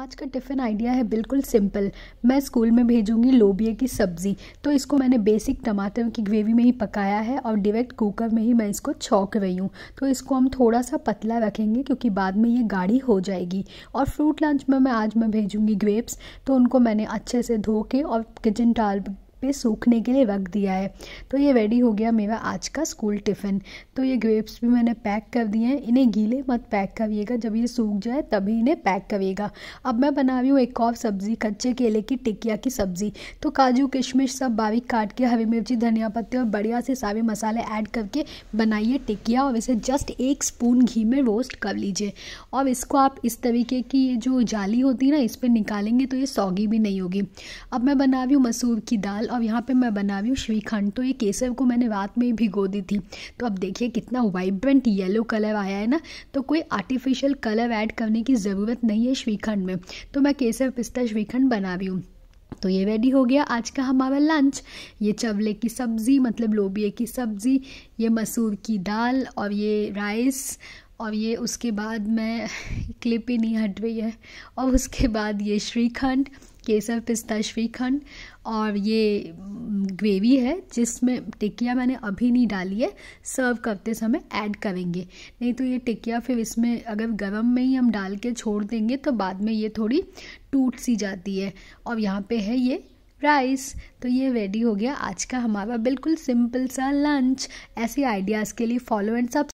आज का tiffin idea है बिल्कुल सिंपल मैं स्कूल में भेजूंगी लोबिया की सब्ज़ी तो इसको मैंने बेसिक टमाटर की ग्रेवी में ही पकाया है और डायरेक्ट कुकर में ही मैं इसको छौक रही हूँ तो इसको हम थोड़ा सा पतला रखेंगे क्योंकि बाद में ये गाढ़ी हो जाएगी और फ्रूट लंच में मैं आज मैं भेजूँगी ग्रेप्स तो उनको मैंने अच्छे से धो के और किचन टाल पे सूखने के लिए रख दिया है तो ये रेडी हो गया मेरा आज का स्कूल टिफ़िन तो ये ग्रेप्स भी मैंने पैक कर दिए हैं इन्हें गीले मत पैक करिएगा जब ये सूख जाए तभी इन्हें पैक करिएगा अब मैं बना रही हूँ एक और सब्ज़ी कच्चे केले की टिकिया की सब्ज़ी तो काजू किशमिश सब बारीक काट के हरी मिर्ची धनिया पत्ते और बढ़िया से सारे मसाले ऐड करके बनाइए टिकिया और इसे जस्ट एक स्पून घी में रोस्ट कर लीजिए और इसको आप इस तरीके की ये जो जाली होती है ना इस पर निकालेंगे तो ये सौगी भी नहीं होगी अब मैं बना रही हूँ मसूर की दाल अब यहाँ पे मैं बना रही हूँ श्रीखंड तो ये केसर को मैंने रात में ही भिगो दी थी तो अब देखिए कितना वाइब्रेंट येलो कलर आया है ना तो कोई आर्टिफिशियल कलर ऐड करने की ज़रूरत नहीं है श्रीखंड में तो मैं केसर पिस्ता श्रीखंड बना रही हूँ तो ये रेडी हो गया आज का हमारा लंच ये चवले की सब्ज़ी मतलब लोबिए की सब्ज़ी ये मसूर की दाल और ये राइस और ये उसके बाद मैं क्लिप ही नहीं हट रही है और उसके बाद ये श्रीखंड केसर पिस्ता श्रीखंड और ये ग्रेवी है जिसमें टिकिया मैंने अभी नहीं डाली है सर्व करते समय ऐड करेंगे नहीं तो ये टिकिया फिर इसमें अगर गर्म में ही हम डाल के छोड़ देंगे तो बाद में ये थोड़ी टूट सी जाती है और यहाँ पे है ये राइस तो ये रेडी हो गया आज का हमारा बिल्कुल सिंपल सा लंच ऐसे आइडियाज़ के लिए फॉलो एंड सब